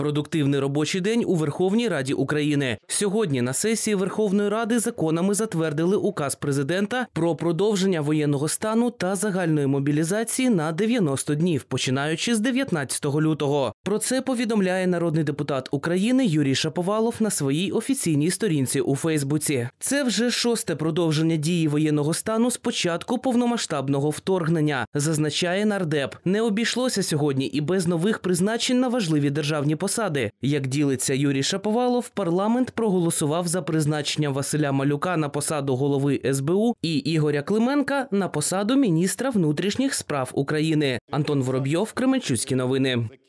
Продуктивний робочий день у Верховній Раді України. Сьогодні на сесії Верховної Ради законами затвердили указ президента про продовження воєнного стану та загальної мобілізації на 90 днів, починаючи з 19 лютого. Про це повідомляє народний депутат України Юрій Шаповалов на своїй офіційній сторінці у Фейсбуці. Це вже шосте продовження дії воєнного стану з початку повномасштабного вторгнення, зазначає нардеп. Не обійшлося сьогодні і без нових призначень на важливі державні посади посади. Як ділиться Юрій Шаповалов, парламент проголосував за призначення Василя Малюка на посаду голови СБУ і Ігоря Клименка на посаду міністра внутрішніх справ України. Антон Воробйов, Кременчуцькі новини.